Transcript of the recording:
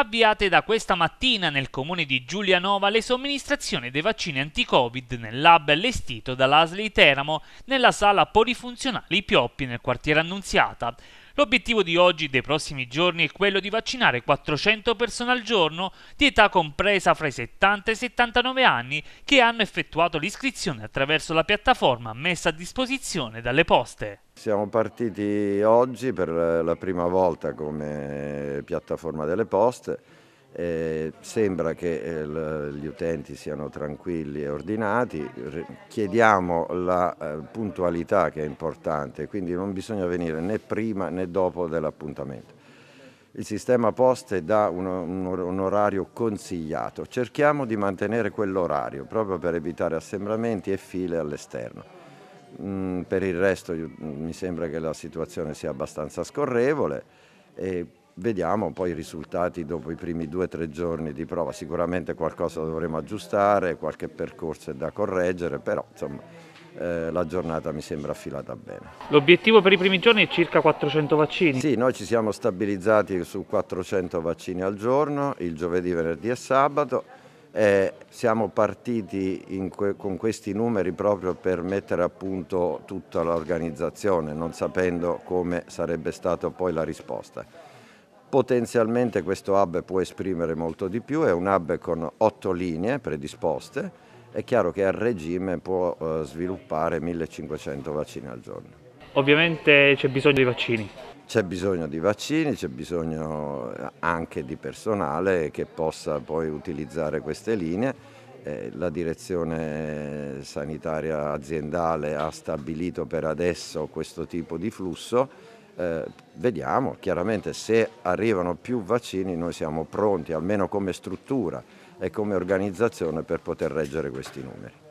avviate da questa mattina nel comune di Giulianova le somministrazioni dei vaccini anti-Covid nel lab allestito dall'Asli Teramo nella sala polifunzionale Pioppi nel quartiere Annunziata. L'obiettivo di oggi e dei prossimi giorni è quello di vaccinare 400 persone al giorno di età compresa fra i 70 e i 79 anni che hanno effettuato l'iscrizione attraverso la piattaforma messa a disposizione dalle poste. Siamo partiti oggi per la prima volta come piattaforma delle poste eh, sembra che eh, l- gli utenti siano tranquilli e ordinati, R- chiediamo la eh, puntualità che è importante, quindi non bisogna venire né prima né dopo dell'appuntamento. Il sistema poste dà un, un, un orario consigliato, cerchiamo di mantenere quell'orario proprio per evitare assembramenti e file all'esterno. Mm, per il resto mm, mi sembra che la situazione sia abbastanza scorrevole. E Vediamo poi i risultati dopo i primi due o tre giorni di prova, sicuramente qualcosa dovremo aggiustare, qualche percorso è da correggere, però insomma eh, la giornata mi sembra affilata bene. L'obiettivo per i primi giorni è circa 400 vaccini? Sì, noi ci siamo stabilizzati su 400 vaccini al giorno, il giovedì, venerdì e sabato. Eh, siamo partiti que con questi numeri proprio per mettere a punto tutta l'organizzazione, non sapendo come sarebbe stata poi la risposta. Potenzialmente questo hub può esprimere molto di più, è un hub con otto linee predisposte, è chiaro che a regime può eh, sviluppare 1500 vaccini al giorno. Ovviamente c'è bisogno di vaccini. C'è bisogno di vaccini, c'è bisogno eh, anche di personale che possa poi utilizzare queste linee. Eh, la direzione sanitaria aziendale ha stabilito per adesso questo tipo di flusso eh, vediamo chiaramente se arrivano più vaccini noi siamo pronti almeno come struttura e come organizzazione per poter reggere questi numeri.